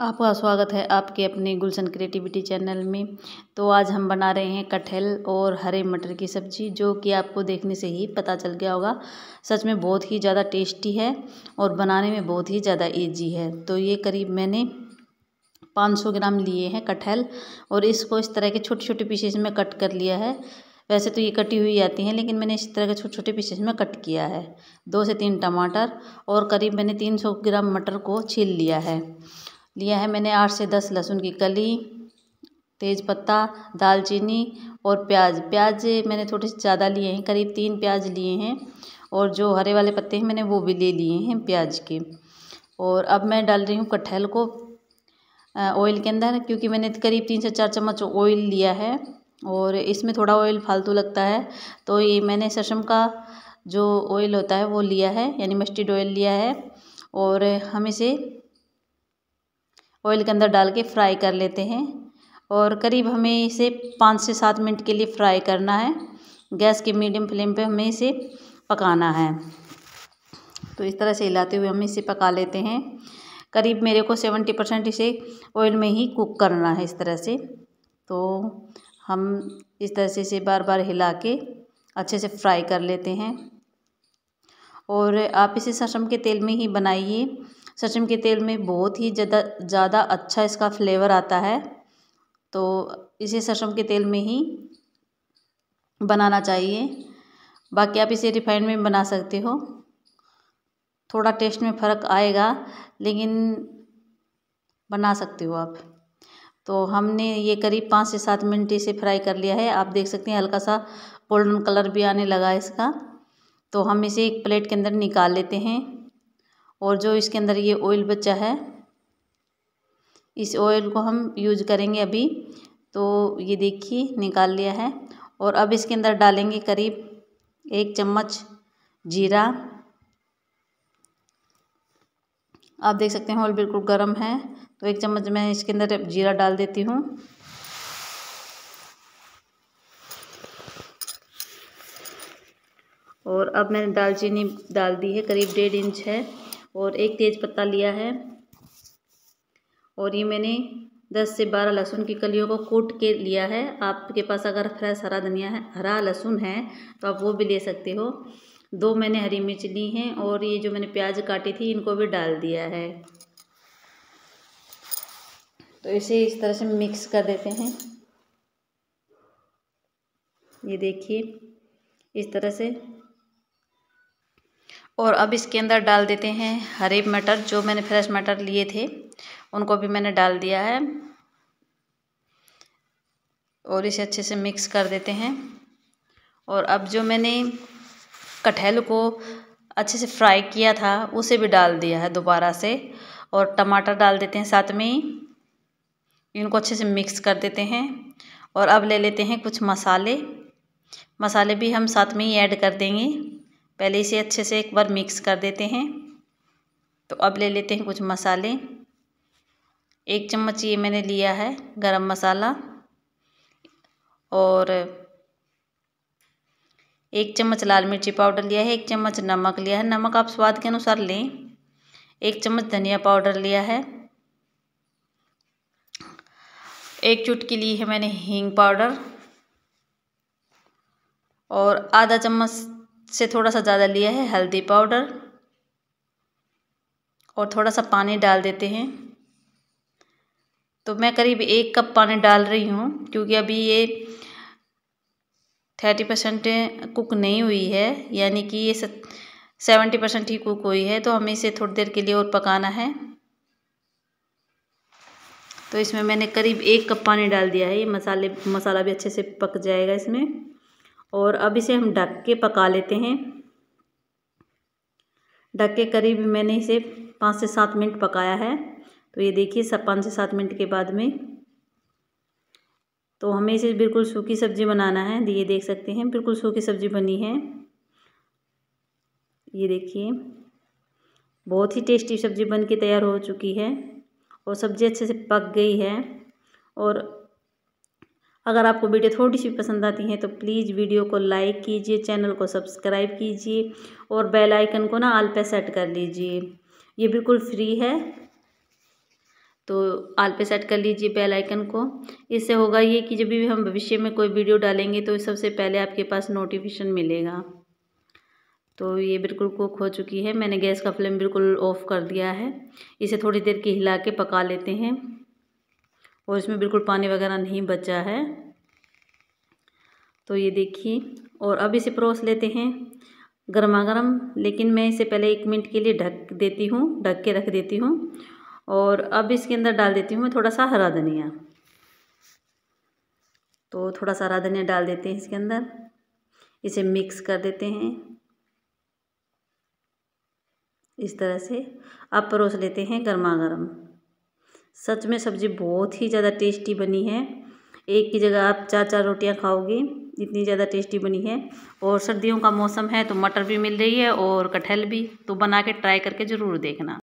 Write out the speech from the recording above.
आपका स्वागत है आपके अपने गुलशन क्रिएटिविटी चैनल में तो आज हम बना रहे हैं कटहल और हरे मटर की सब्ज़ी जो कि आपको देखने से ही पता चल गया होगा सच में बहुत ही ज़्यादा टेस्टी है और बनाने में बहुत ही ज़्यादा ईजी है तो ये करीब मैंने 500 ग्राम लिए हैं कटहल और इसको इस तरह के छोटे छोटे पीसेस में कट कर लिया है वैसे तो ये कटी हुई आती हैं लेकिन मैंने इस तरह के छोटे छोटे पीसेस में कट किया है दो से तीन टमाटर और करीब मैंने 300 ग्राम मटर को छील लिया है लिया है मैंने आठ से दस लहसुन की कली तेज पत्ता दालचीनी और प्याज प्याज मैंने थोड़े से ज़्यादा लिए हैं करीब तीन प्याज लिए हैं और जो हरे वाले पत्ते हैं मैंने वो भी ले लिए हैं प्याज के और अब मैं डाल रही हूँ कटहल को ऑयल के अंदर क्योंकि मैंने करीब तीन से चार चम्मच ऑयल लिया है और इसमें थोड़ा ऑयल फालतू लगता है तो ये मैंने सशम का जो ऑयल होता है वो लिया है यानी मस्टर्ड ऑयल लिया है और हम इसे ऑयल के अंदर डाल के फ्राई कर लेते हैं और करीब हमें इसे पाँच से सात मिनट के लिए फ्राई करना है गैस के मीडियम फ्लेम पे हमें इसे पकाना है तो इस तरह से हिलाते हुए हमें इसे पका लेते हैं करीब मेरे को सेवेंटी परसेंट इसे ऑयल में ही कुक करना है इस तरह से तो हम इस तरह से इसे बार बार हिला के अच्छे से फ्राई कर लेते हैं और आप इसे सरसों के तेल में ही बनाइए सरसों के तेल में बहुत ही ज़्यादा ज़्यादा अच्छा इसका फ्लेवर आता है तो इसे सरसों के तेल में ही बनाना चाहिए बाकी आप इसे रिफाइंड में बना सकते हो थोड़ा टेस्ट में फ़र्क आएगा लेकिन बना सकते हो आप तो हमने ये करीब पाँच से सात मिनट इसे फ्राई कर लिया है आप देख सकते हैं हल्का सा गोल्डन कलर भी आने लगा है इसका तो हम इसे एक प्लेट के अंदर निकाल लेते हैं और जो इसके अंदर ये ऑयल बचा है इस ऑयल को हम यूज करेंगे अभी तो ये देखिए निकाल लिया है और अब इसके अंदर डालेंगे करीब एक चम्मच जीरा आप देख सकते हैं ऑयल बिल्कुल गर्म है तो एक चम्मच मैं इसके अंदर जीरा डाल देती हूँ और अब मैंने दालचीनी डाल दी है करीब डेढ़ इंच है और एक तेज पत्ता लिया है और ये मैंने दस से बारह लहसुन की कलियों को कूट के लिया है आपके पास अगर फ्रेश हरा धनिया है हरा लहसुन है तो आप वो भी ले सकते हो दो मैंने हरी मिर्च ली हैं और ये जो मैंने प्याज काटी थी इनको भी डाल दिया है तो इसे इस तरह से मिक्स कर देते हैं ये देखिए इस तरह से और अब इसके अंदर डाल देते हैं हरे मटर जो मैंने फ्रेश मटर लिए थे उनको भी मैंने डाल दिया है और इसे अच्छे से मिक्स कर देते हैं और अब जो मैंने कटहल को अच्छे से फ्राई किया था उसे भी डाल दिया है दोबारा से और टमाटर डाल देते हैं साथ में ही इनको अच्छे से मिक्स कर देते हैं और अब ले लेते हैं कुछ मसाले मसाले भी हम साथ में ही ऐड कर देंगे पहले इसे अच्छे से एक बार मिक्स कर देते हैं तो अब ले लेते हैं कुछ मसाले एक चम्मच ये मैंने लिया है गरम मसाला और एक चम्मच लाल मिर्ची पाउडर लिया है एक चम्मच नमक लिया है नमक आप स्वाद के अनुसार लें एक चम्मच धनिया पाउडर लिया है एक चुटकी ली है मैंने हींग पाउडर और आधा चम्मच से थोड़ा सा ज़्यादा लिया है हल्दी पाउडर और थोड़ा सा पानी डाल देते हैं तो मैं करीब एक कप पानी डाल रही हूँ क्योंकि अभी ये थर्टी परसेंट कुक नहीं हुई है यानी कि ये सेवेंटी परसेंट ही कुक हुई है तो हमें इसे थोड़ी देर के लिए और पकाना है तो इसमें मैंने करीब एक कप पानी डाल दिया है ये मसाले मसाला भी अच्छे से पक जाएगा इसमें और अब इसे हम ढक के पका लेते हैं ढक के करीब मैंने इसे पाँच से सात मिनट पकाया है तो ये देखिए सब पाँच से सात मिनट के बाद में तो हमें इसे बिल्कुल सूखी सब्ज़ी बनाना है ये देख सकते हैं बिल्कुल सूखी सब्ज़ी बनी है ये देखिए बहुत ही टेस्टी सब्ज़ी बन के तैयार हो चुकी है और सब्ज़ी अच्छे से पक गई है और अगर आपको वीडियो थोड़ी सी पसंद आती है तो प्लीज़ वीडियो को लाइक कीजिए चैनल को सब्सक्राइब कीजिए और बेल आइकन को ना आल पे सेट कर लीजिए ये बिल्कुल फ्री है तो आल पे सेट कर लीजिए बेल आइकन को इससे होगा ये कि जब भी हम भविष्य में कोई वीडियो डालेंगे तो सबसे पहले आपके पास नोटिफिकेशन मिलेगा तो ये बिल्कुल कुक हो चुकी है मैंने गैस का फ्लेम बिल्कुल ऑफ़ कर दिया है इसे थोड़ी देर के हिला के पका लेते हैं और इसमें बिल्कुल पानी वगैरह नहीं बचा है तो ये देखिए और अब इसे परोस लेते हैं गर्मा गर्म लेकिन मैं इसे पहले एक मिनट के लिए ढक देती हूँ ढक के रख देती हूँ और अब इसके अंदर डाल देती हूँ मैं थोड़ा सा हरा धनिया तो थोड़ा सा हरा धनिया डाल देते हैं इसके अंदर इसे मिक्स कर देते हैं इस तरह से अब परोस लेते हैं गर्मा गर्म सच में सब्ज़ी बहुत ही ज़्यादा टेस्टी बनी है एक की जगह आप चार चार रोटियां खाओगे इतनी ज़्यादा टेस्टी बनी है और सर्दियों का मौसम है तो मटर भी मिल रही है और कटहल भी तो बना के ट्राई करके ज़रूर देखना